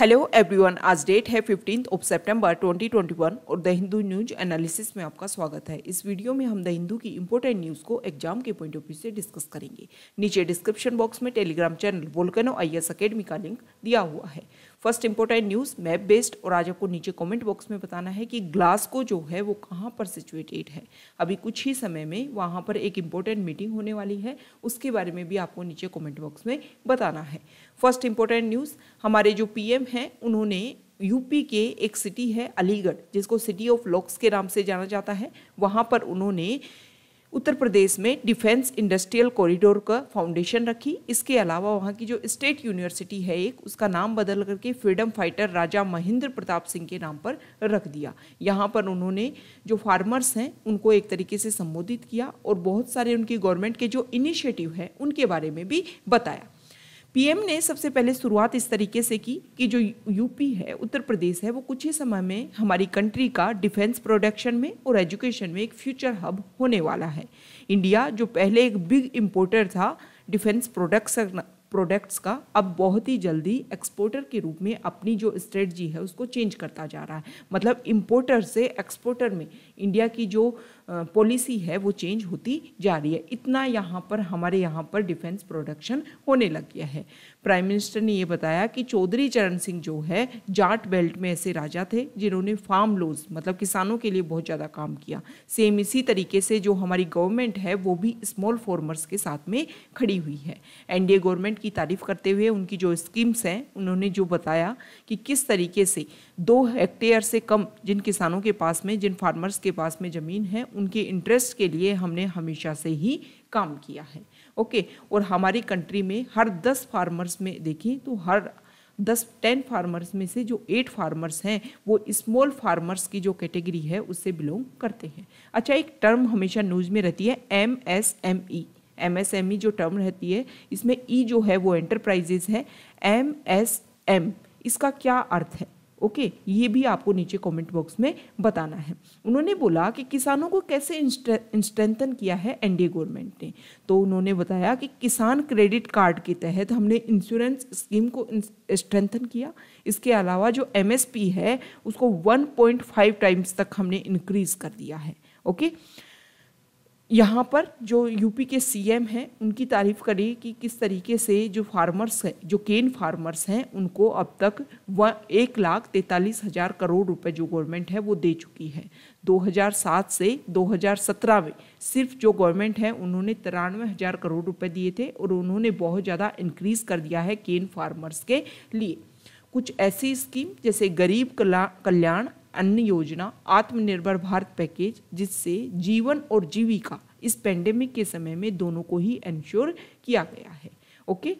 Hello everyone आज date है fifteen of September 2021 और द हिंदू न्यूज एनालिसिस में आपका स्वागत है इस वीडियो में हम द हिंदू की इंपॉर्टेंट न्यूज़ को एग्जाम के पॉइंट ऑफ व्यू से डिस्कस करेंगे नीचे डिस्क्रिप्शन बॉक्स में Telegram channel volcano I S academy का लिंक दिया हुआ है first important news map based और आज आपको नीचे कमेंट बॉक्स में बताना है कि ग्लासको जो है वो कहाँ पर सिचुएटेड है अभी कुछ ही समय में वहाँ पर एक इम्पोर्टेंट मीटिंग होने वाली है उसके बारे में भी आपको नीचे कॉमेंट बॉक्स में बताना है फर्स्ट इम्पोर्टेंट न्यूज़ हमारे जो पी हैं उन्होंने यूपी के एक सिटी है अलीगढ़ जिसको सिटी ऑफ लॉक्स के नाम से जाना जाता है वहाँ पर उन्होंने उत्तर प्रदेश में डिफेंस इंडस्ट्रियल कॉरिडोर का फाउंडेशन रखी इसके अलावा वहाँ की जो स्टेट यूनिवर्सिटी है एक उसका नाम बदल करके फ्रीडम फाइटर राजा महेंद्र प्रताप सिंह के नाम पर रख दिया यहाँ पर उन्होंने जो फार्मर्स हैं उनको एक तरीके से संबोधित किया और बहुत सारे उनकी गवर्नमेंट के जो इनिशिएटिव हैं उनके बारे में भी बताया पीएम ने सबसे पहले शुरुआत इस तरीके से की कि जो यूपी है उत्तर प्रदेश है वो कुछ ही समय में हमारी कंट्री का डिफेंस प्रोडक्शन में और एजुकेशन में एक फ्यूचर हब होने वाला है इंडिया जो पहले एक बिग इम्पोर्टर था डिफेंस प्रोडक्ट्स प्रोडक्ट्स का अब बहुत ही जल्दी एक्सपोर्टर के रूप में अपनी जो स्ट्रेटजी है उसको चेंज करता जा रहा है मतलब इम्पोर्टर से एक्सपोर्टर में इंडिया की जो पॉलिसी है वो चेंज होती जा रही है इतना यहाँ पर हमारे यहाँ पर डिफेंस प्रोडक्शन होने लग गया है प्राइम मिनिस्टर ने ये बताया कि चौधरी चरण सिंह जो है जाट बेल्ट में ऐसे राजा थे जिन्होंने फार्म लोज मतलब किसानों के लिए बहुत ज़्यादा काम किया सेम इसी तरीके से जो हमारी गवर्नमेंट है वो भी स्मॉल फार्मर्स के साथ में खड़ी हुई है एन गवर्नमेंट की तारीफ करते हुए उनकी जो स्कीम्स हैं उन्होंने जो बताया कि किस तरीके से दो हेक्टेयर से कम जिन किसानों के पास में जिन फार्मर्स के जिसके पास में ज़मीन है उनके इंटरेस्ट के लिए हमने हमेशा से ही काम किया है ओके और हमारी कंट्री में हर दस फार्मर्स में देखें तो हर दस टेन फार्मर्स में से जो एट फार्मर्स हैं वो स्मॉल फार्मर्स की जो कैटेगरी है उससे बिलोंग करते हैं अच्छा एक टर्म हमेशा न्यूज़ में रहती है M S M E M S M E जो टर्म रहती है इसमें ई e जो है वो एंटरप्राइजेज है एम एस एम इसका क्या अर्थ है ओके ये भी आपको नीचे कमेंट बॉक्स में बताना है उन्होंने बोला कि किसानों को कैसे स्ट्रेंथन किया है एन गवर्नमेंट ने तो उन्होंने बताया कि किसान क्रेडिट कार्ड के तहत हमने इंश्योरेंस स्कीम को स्ट्रेंथन किया इसके अलावा जो एम है उसको वन टाइम्स तक हमने इनक्रीज कर दिया है ओके okay? यहाँ पर जो यूपी के सीएम हैं उनकी तारीफ करी कि किस तरीके से जो फार्मर्स हैं जो केन फार्मर्स हैं उनको अब तक व एक लाख तैंतालीस हज़ार करोड़ रुपए जो गवर्नमेंट है वो दे चुकी है 2007 से 2017 में सिर्फ जो गवर्नमेंट है उन्होंने तिरानवे हज़ार करोड़ रुपए दिए थे और उन्होंने बहुत ज़्यादा इंक्रीज़ कर दिया है केन फार्मर्स के लिए कुछ ऐसी स्कीम जैसे गरीब कल्याण अन्न योजना आत्मनिर्भर भारत पैकेज जिससे जीवन और जीविका इस पेंडेमिक के समय में दोनों को ही इंश्योर किया गया है ओके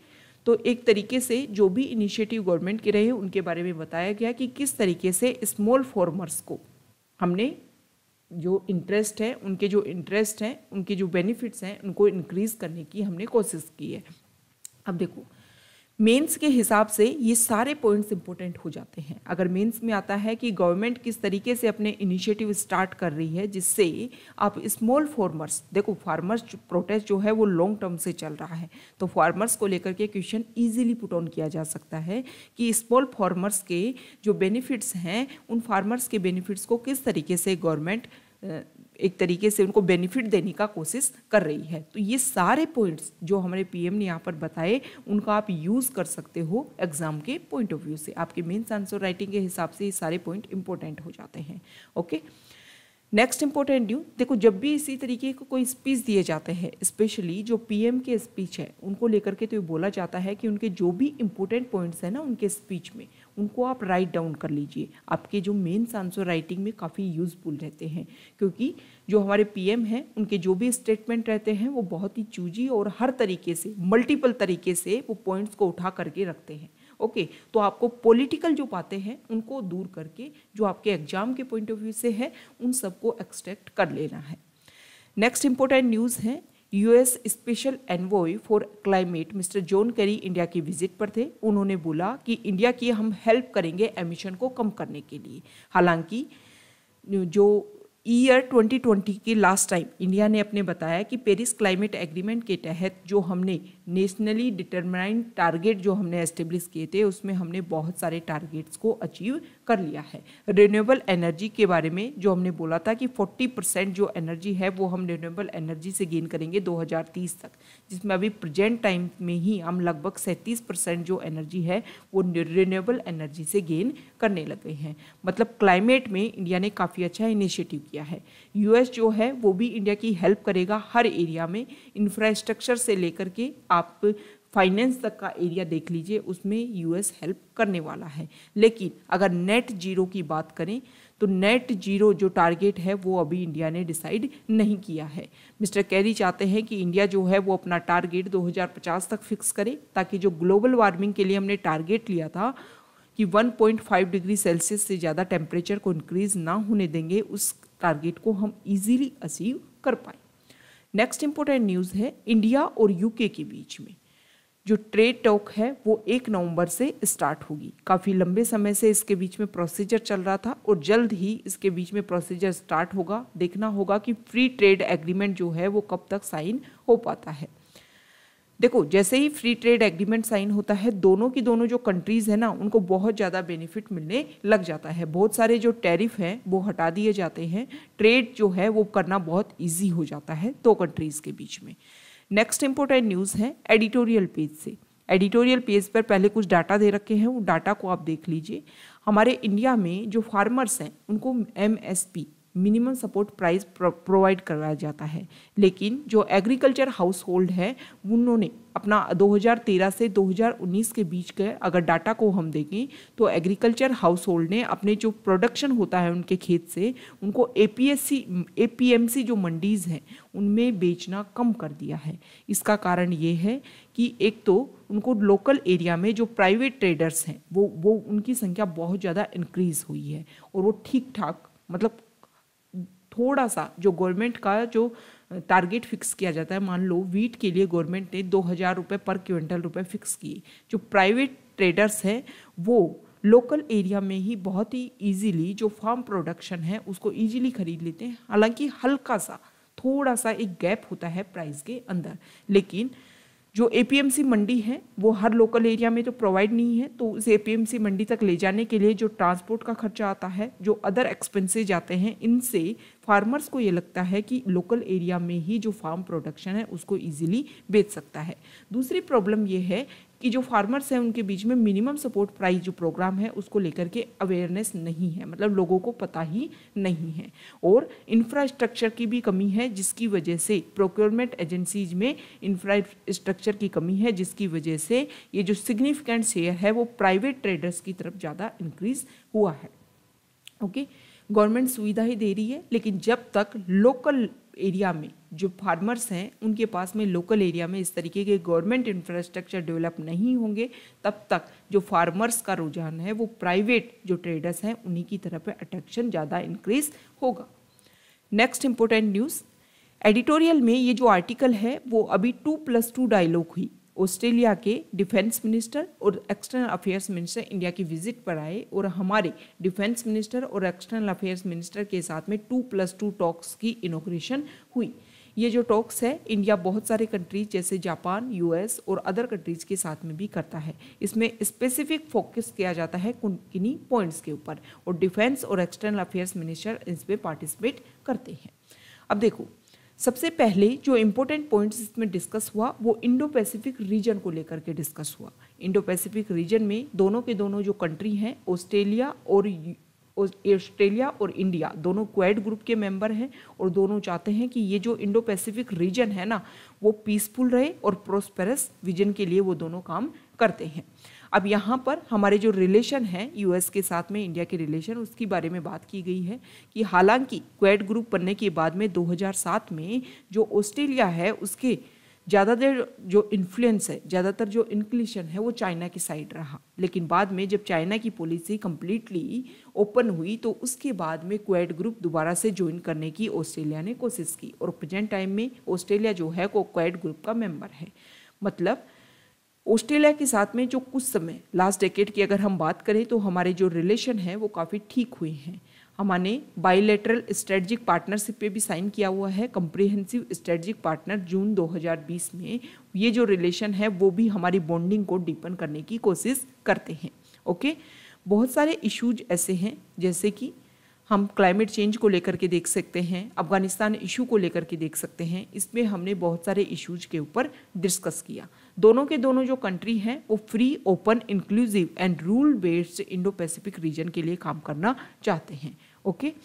तो एक तरीके से जो भी इनिशिएटिव गवर्नमेंट के रहे उनके बारे में बताया गया कि किस तरीके से स्मॉल फार्मर्स को हमने जो इंटरेस्ट है उनके जो इंटरेस्ट हैं उनके जो बेनिफिट्स हैं उनको इंक्रीज करने की हमने कोशिश की है अब देखो मेंस के हिसाब से ये सारे पॉइंट्स इंपॉर्टेंट हो जाते हैं अगर मेंस में आता है कि गवर्नमेंट किस तरीके से अपने इनिशिएटिव स्टार्ट कर रही है जिससे आप स्मॉल फार्मर्स देखो फार्मर्स प्रोटेस्ट जो है वो लॉन्ग टर्म से चल रहा है तो फार्मर्स को लेकर के क्वेश्चन ईजिली पुट ऑन किया जा सकता है कि स्मॉल फार्मर्स के जो बेनिफिट्स हैं उन फार्मर्स के बेनिफिट्स को किस तरीके से गवर्नमेंट एक तरीके से उनको बेनिफिट देने का कोशिश कर रही है तो ये सारे पॉइंट्स जो हमारे पीएम ने यहाँ पर बताए उनका आप यूज़ कर सकते हो एग्ज़ाम के पॉइंट ऑफ व्यू से आपके मेन्स आंसर राइटिंग के हिसाब से ये सारे पॉइंट इंपॉर्टेंट हो जाते हैं ओके नेक्स्ट इंपॉर्टेंट न्यू देखो जब भी इसी तरीके को कोई स्पीच दिए जाते हैं स्पेशली जो पीएम के स्पीच है उनको लेकर के तो ये बोला जाता है कि उनके जो भी इंपॉर्टेंट पॉइंट्स हैं ना उनके स्पीच में उनको आप राइट डाउन कर लीजिए आपके जो मेन्स आंसर राइटिंग में काफ़ी यूज़फुल रहते हैं क्योंकि जो हमारे पीएम हैं उनके जो भी स्टेटमेंट रहते हैं वो बहुत ही चूजी और हर तरीके से मल्टीपल तरीके से वो पॉइंट्स को उठा करके रखते हैं ओके okay, तो आपको पॉलिटिकल जो बातें हैं उनको दूर करके जो आपके एग्जाम के पॉइंट ऑफ व्यू से है उन सबको एक्सट्रैक्ट कर लेना है नेक्स्ट इंपॉर्टेंट न्यूज़ है US special envoy for climate Mister John Kerry India की विजिट पर थे उन्होंने बोला कि इंडिया की हम हेल्प करेंगे एमिशन को कम करने के लिए हालांकि जो ईयर 2020 के लास्ट टाइम इंडिया ने अपने बताया कि पेरिस क्लाइमेट एग्रीमेंट के तहत जो हमने नेशनली डिटरमाइंड टारगेट जो हमने एस्टेब्लिश किए थे उसमें हमने बहुत सारे टारगेट्स को अचीव कर लिया है रिन्यूएबल एनर्जी के बारे में जो हमने बोला था कि 40 परसेंट जो एनर्जी है वो हम रिन्यूएबल एनर्जी से गेन करेंगे 2030 तक जिसमें अभी प्रजेंट टाइम में ही हम लगभग सैंतीस परसेंट जो एनर्जी है वो रिन्यूएबल एनर्जी से गेन करने लगे हैं मतलब क्लाइमेट में इंडिया ने काफ़ी अच्छा इनिशिएटिव किया है यूएस जो है वो भी इंडिया की हेल्प करेगा हर एरिया में इंफ्रास्ट्रक्चर से लेकर के आप फाइनेंस तक का एरिया देख लीजिए उसमें यूएस हेल्प करने वाला है लेकिन अगर नेट जीरो की बात करें तो नेट जीरो जो टारगेट है वो अभी इंडिया ने डिसाइड नहीं किया है मिस्टर कैरी चाहते हैं कि इंडिया जो है वो अपना टारगेट 2050 तक फिक्स करे ताकि जो ग्लोबल वार्मिंग के लिए हमने टारगेट लिया था कि 1.5 डिग्री सेल्सियस से ज़्यादा टेम्परेचर को इंक्रीज़ ना होने देंगे उस टारगेट को हम इजीली अचीव कर पाए नेक्स्ट इम्पोर्टेंट न्यूज़ है इंडिया और यूके के बीच में जो ट्रेड टॉक है वो एक नवंबर से स्टार्ट होगी काफ़ी लंबे समय से इसके बीच में प्रोसीजर चल रहा था और जल्द ही इसके बीच में प्रोसीजर स्टार्ट होगा देखना होगा कि फ्री ट्रेड एग्रीमेंट जो है वो कब तक साइन हो पाता है देखो जैसे ही फ्री ट्रेड एग्रीमेंट साइन होता है दोनों की दोनों जो कंट्रीज है ना उनको बहुत ज़्यादा बेनिफिट मिलने लग जाता है बहुत सारे जो टैरिफ हैं वो हटा दिए जाते हैं ट्रेड जो है वो करना बहुत ईजी हो जाता है दो कंट्रीज़ के बीच में नेक्स्ट इंपॉर्टेंट न्यूज़ है एडिटोरियल पेज से एडिटोरियल पेज पर पहले कुछ डाटा दे रखे हैं वो डाटा को आप देख लीजिए हमारे इंडिया में जो फार्मर्स हैं उनको M S P minimum support price provide करवाया जाता है लेकिन जो एग्रीकल्चर हाउस होल्ड है उन्होंने अपना 2013 से 2019 के बीच के अगर डाटा को हम देखें तो एग्रीकल्चर हाउस होल्ड ने अपने जो प्रोडक्शन होता है उनके खेत से उनको एपीएससी एपीएमसी जो मंडीज़ हैं उनमें बेचना कम कर दिया है इसका कारण ये है कि एक तो उनको लोकल एरिया में जो प्राइवेट ट्रेडर्स हैं वो वो उनकी संख्या बहुत ज़्यादा इंक्रीज़ हुई है और वो ठीक ठाक मतलब थोड़ा सा जो गवर्नमेंट का जो टारगेट फिक्स किया जाता है मान लो वीट के लिए गवर्नमेंट ने दो हज़ार रुपये पर क्विंटल रुपए फिक्स किए जो प्राइवेट ट्रेडर्स हैं वो लोकल एरिया में ही बहुत ही इजीली जो फार्म प्रोडक्शन है उसको इजीली खरीद लेते हैं हालांकि हल्का सा थोड़ा सा एक गैप होता है प्राइस के अंदर लेकिन जो ए मंडी है वो हर लोकल एरिया में तो प्रोवाइड नहीं है तो उस ए मंडी तक ले जाने के लिए जो ट्रांसपोर्ट का खर्चा आता है जो अदर एक्सपेंसेज आते हैं इनसे फार्मर्स को ये लगता है कि लोकल एरिया में ही जो फार्म प्रोडक्शन है उसको इजीली बेच सकता है दूसरी प्रॉब्लम ये है कि जो फार्मर्स हैं उनके बीच में मिनिमम सपोर्ट प्राइस जो प्रोग्राम है उसको लेकर के अवेयरनेस नहीं है मतलब लोगों को पता ही नहीं है और इंफ्रास्ट्रक्चर की भी कमी है जिसकी वजह से प्रोक्योरमेंट एजेंसीज में इंफ्रास्ट्रक्चर की कमी है जिसकी वजह से ये जो सिग्निफिकेंट शेयर है वो प्राइवेट ट्रेडर्स की तरफ ज़्यादा इंक्रीज हुआ है ओके गवर्नमेंट सुविधा ही दे रही है लेकिन जब तक लोकल एरिया में जो फार्मर्स हैं उनके पास में लोकल एरिया में इस तरीके के गवर्नमेंट इंफ्रास्ट्रक्चर डेवलप नहीं होंगे तब तक जो फार्मर्स का रुझान है वो प्राइवेट जो ट्रेडर्स हैं उन्हीं की तरफ अट्रैक्शन ज़्यादा इंक्रीज होगा नेक्स्ट इंपॉर्टेंट न्यूज़ एडिटोरियल में ये जो आर्टिकल है वो अभी टू प्लस टू डायलॉग हुई ऑस्ट्रेलिया के डिफेंस मिनिस्टर और एक्सटर्नल अफेयर्स मिनिस्टर इंडिया की विजिट पर आए और हमारे डिफेंस मिनिस्टर और एक्सटर्नल अफेयर्स मिनिस्टर के साथ में टू प्लस टू टॉक्स की इनोग्रेशन हुई ये जो टॉक्स है इंडिया बहुत सारे कंट्रीज जैसे जापान यूएस और अदर कंट्रीज के साथ में भी करता है इसमें स्पेसिफिक फोकस किया जाता है किन्हीं पॉइंट्स के ऊपर और डिफेंस और एक्सटर्नल अफेयर्स मिनिस्टर इस पर पार्टिसिपेट करते हैं अब देखो सबसे पहले जो इम्पोर्टेंट पॉइंट्स इसमें डिस्कस हुआ वो इंडो पैसिफिक रीजन को लेकर के डिस्कस हुआ इंडो पैसिफिक रीजन में दोनों के दोनों जो कंट्री हैं ऑस्ट्रेलिया और ऑस्ट्रेलिया और इंडिया दोनों क्वेड ग्रुप के मेंबर हैं और दोनों चाहते हैं कि ये जो इंडो पैसिफिक रीजन है ना वो पीसफुल रहे और प्रोस्पेरस विजन के लिए वो दोनों काम करते हैं अब यहाँ पर हमारे जो रिलेशन है यूएस के साथ में इंडिया के रिलेशन उसके बारे में बात की गई है कि हालांकि क्वेड ग्रुप बनने के बाद में 2007 में जो ऑस्ट्रेलिया है उसके ज़्यादातर जो इन्फ्लुएंस है ज़्यादातर जो इंक्लिशन है वो चाइना की साइड रहा लेकिन बाद में जब चाइना की पॉलिसी कम्प्लीटली ओपन हुई तो उसके बाद में क्वेड ग्रुप दोबारा से ज्वाइन करने की ऑस्ट्रेलिया ने कोशिश की और प्रेजेंट टाइम में ऑस्ट्रेलिया जो है वो क्वेड ग्रुप का मेम्बर है मतलब ऑस्ट्रेलिया के साथ में जो कुछ समय लास्ट डेकेड की अगर हम बात करें तो हमारे जो रिलेशन है वो काफ़ी ठीक हुए हैं हमारे बायोलेटरल स्ट्रेटजिक पार्टनरशिप पे भी साइन किया हुआ है कम्प्रिहेंसिव स्ट्रेटजिक पार्टनर जून 2020 में ये जो रिलेशन है वो भी हमारी बॉन्डिंग को डीपन करने की कोशिश करते हैं ओके बहुत सारे इश्यूज ऐसे हैं जैसे कि हम क्लाइमेट चेंज को लेकर के देख सकते हैं अफगानिस्तान इशू को लेकर के देख सकते हैं इसमें हमने बहुत सारे इश्यूज के ऊपर डिस्कस किया दोनों के दोनों जो कंट्री हैं वो free open inclusive and rule based Indo Pacific region के लिए काम करना चाहते हैं ओके okay?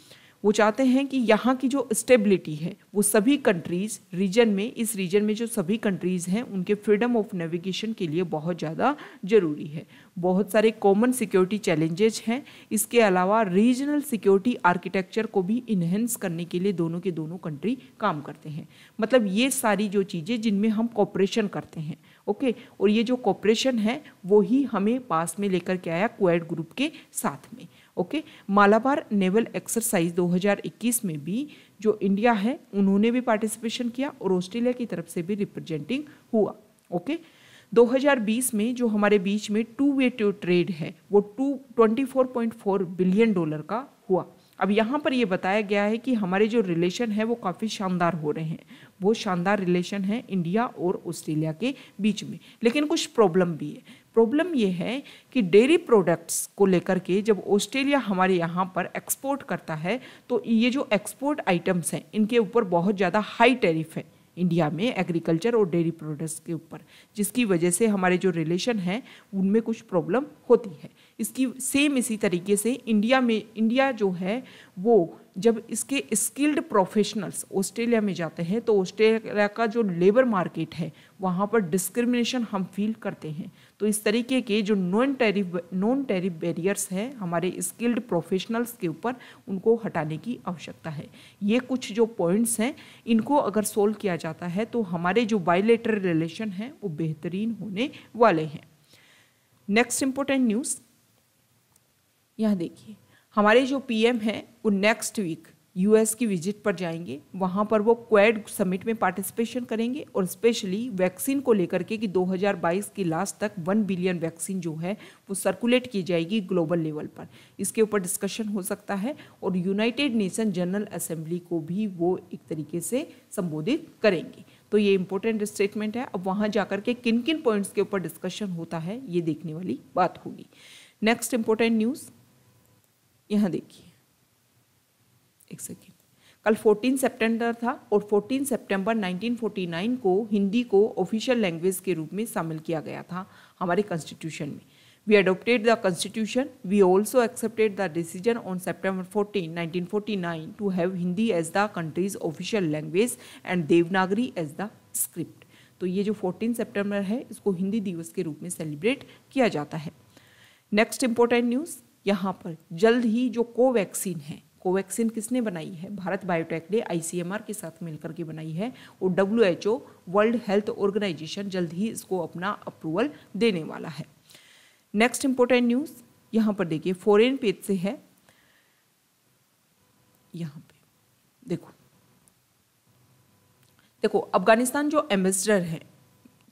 वो चाहते हैं कि यहाँ की जो स्टेबिलिटी है वो सभी कंट्रीज़ रीजन में इस रीजन में जो सभी कंट्रीज़ हैं उनके फ्रीडम ऑफ नेविगेशन के लिए बहुत ज़्यादा ज़रूरी है बहुत सारे कॉमन सिक्योरिटी चैलेंजेज हैं इसके अलावा रीजनल सिक्योरिटी आर्किटेक्चर को भी इन्हेंस करने के लिए दोनों के दोनों कंट्री काम करते हैं मतलब ये सारी जो चीज़ें जिनमें हम कॉपरेशन करते हैं ओके और ये जो कॉपरेशन है वो ही हमें पास में लेकर के आया क्वेड ग्रुप के साथ में ओके मालाबार नेवल एक्सरसाइज 2021 में भी जो इंडिया है उन्होंने भी पार्टिसिपेशन किया और ऑस्ट्रेलिया की तरफ से भी रिप्रेजेंटिंग हुआ ओके 2020 में जो हमारे बीच में टू वे टू ट्रेड है वो टू ट्वेंटी बिलियन डॉलर का हुआ अब यहाँ पर यह बताया गया है कि हमारे जो रिलेशन है वो काफ़ी शानदार हो रहे हैं बहुत शानदार रिलेशन है इंडिया और ऑस्ट्रेलिया के बीच में लेकिन कुछ प्रॉब्लम भी है प्रॉब्लम ये है कि डेयरी प्रोडक्ट्स को लेकर के जब ऑस्ट्रेलिया हमारे यहाँ पर एक्सपोर्ट करता है तो ये जो एक्सपोर्ट आइटम्स हैं इनके ऊपर बहुत ज़्यादा हाई टैरिफ है इंडिया में एग्रीकल्चर और डेयरी प्रोडक्ट्स के ऊपर जिसकी वजह से हमारे जो रिलेशन हैं उनमें कुछ प्रॉब्लम होती है इसकी सेम इसी तरीके से इंडिया में इंडिया जो है वो जब इसके स्किल्ड प्रोफेशनल्स ऑस्ट्रेलिया में जाते हैं तो ऑस्ट्रेलिया का जो लेबर मार्केट है वहाँ पर डिस्क्रिमिनेशन हम फील करते हैं तो इस तरीके के जो non tariff non tariff barriers हैं हमारे स्किल्ड प्रोफेशनल्स के ऊपर उनको हटाने की आवश्यकता है ये कुछ जो पॉइंट्स हैं इनको अगर सोल्व किया जाता है तो हमारे जो बायोलेटरल रिलेशन हैं वो बेहतरीन होने वाले हैं नेक्स्ट इम्पोर्टेंट न्यूज़ यहाँ देखिए हमारे जो पीएम हैं वो नेक्स्ट वीक यूएस की विजिट पर जाएंगे वहाँ पर वो क्वेड समिट में पार्टिसिपेशन करेंगे और स्पेशली वैक्सीन को लेकर के कि 2022 की लास्ट तक वन बिलियन वैक्सीन जो है वो सर्कुलेट की जाएगी ग्लोबल लेवल पर इसके ऊपर डिस्कशन हो सकता है और यूनाइटेड नेशन जनरल असेंबली को भी वो एक तरीके से संबोधित करेंगे तो ये इम्पोर्टेंट स्टेटमेंट है अब वहाँ जाकर के किन किन पॉइंट्स के ऊपर डिस्कशन होता है ये देखने वाली बात होगी नेक्स्ट इम्पोर्टेंट न्यूज़ यहाँ देखिए एक सेकेंड कल 14 सितंबर था और 14 सितंबर 1949 को हिंदी को ऑफिशियल लैंग्वेज के रूप में शामिल किया गया था हमारे कॉन्स्टिट्यूशन में we adopted the constitution we also accepted the decision on September fourteen nineteen forty nine to have Hindi as the country's official language and Devanagari as the script तो ये जो फोर्टीन सेप्टेम्बर है इसको हिंदी दिवस के रूप में सेलिब्रेट किया जाता है नेक्स्ट इंपॉर्टेंट न्यूज़ यहाँ पर जल्द ही जो कोवैक्सीन है कोवैक्सीन किसने बनाई है भारत बायोटेक ने आईसीएमआर के साथ मिलकर के बनाई है और डब्ल्यू वर्ल्ड हेल्थ ऑर्गेनाइजेशन जल्द ही इसको अपना अप्रूवल देने वाला है नेक्स्ट इंपॉर्टेंट न्यूज़ यहाँ पर देखिए फॉरेन पेज से है यहाँ पे देखो देखो अफगानिस्तान जो एम्बेसडर हैं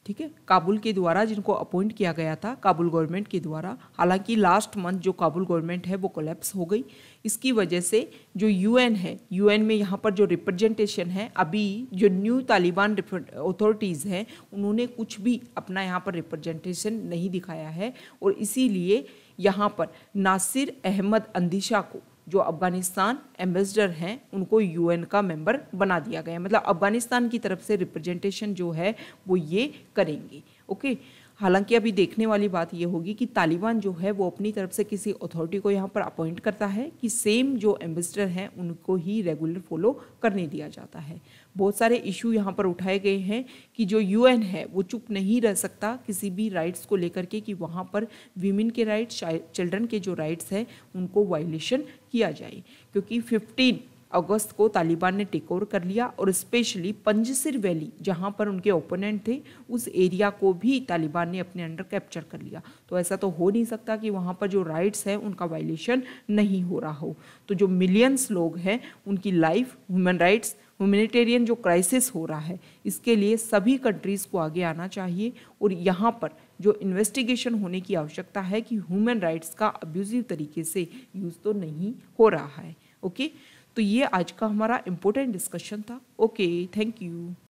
ठीक है काबुल के द्वारा जिनको अपॉइंट किया गया था काबुल गवर्नमेंट के द्वारा हालांकि लास्ट मंथ जो काबुल गवर्नमेंट है वो कोलेप्स हो गई इसकी वजह से जो यूएन है यूएन में यहाँ पर जो रिप्रेजेंटेशन है अभी जो न्यू तालिबान अथॉरिटीज़ हैं उन्होंने कुछ भी अपना यहाँ पर रिप्रेजेंटेशन नहीं दिखाया है और इसीलिए यहाँ पर नासिर अहमद अंदिशा को जो अफ़गानिस्तान एम्बेसडर हैं उनको यूएन का मेंबर बना दिया गया मतलब अफ़गानिस्तान की तरफ से रिप्रेजेंटेशन जो है वो ये करेंगे ओके हालांकि अभी देखने वाली बात यह होगी कि तालिबान जो है वो अपनी तरफ से किसी अथॉरिटी को यहाँ पर अपॉइंट करता है कि सेम जो एम्बेसडर हैं उनको ही रेगुलर फॉलो करने दिया जाता है बहुत सारे इशू यहाँ पर उठाए गए हैं कि जो यूएन है वो चुप नहीं रह सकता किसी भी राइट्स को लेकर के कि वहाँ पर वीमेन के राइट्स चिल्ड्रन के जो राइट्स हैं उनको वायलेशन किया जाए क्योंकि फिफ्टीन अगस्त को तालिबान ने टेक ओवर कर लिया और स्पेशली पंजसिर वैली जहाँ पर उनके ओपोनेंट थे उस एरिया को भी तालिबान ने अपने अंडर कैप्चर कर लिया तो ऐसा तो हो नहीं सकता कि वहाँ पर जो राइट्स हैं उनका वायलेशन नहीं हो रहा हो तो जो मिलियंस लोग हैं उनकी लाइफ ह्यूमन राइट्स ह्यूमेटेरियन जो क्राइसिस हो रहा है इसके लिए सभी कंट्रीज़ को आगे आना चाहिए और यहाँ पर जो इन्वेस्टिगेशन होने की आवश्यकता है कि ह्यूमन राइट्स का अब्यूज़िव तरीके से यूज़ तो नहीं हो रहा है ओके तो ये आज का हमारा इम्पोर्टेंट डिस्कशन था ओके थैंक यू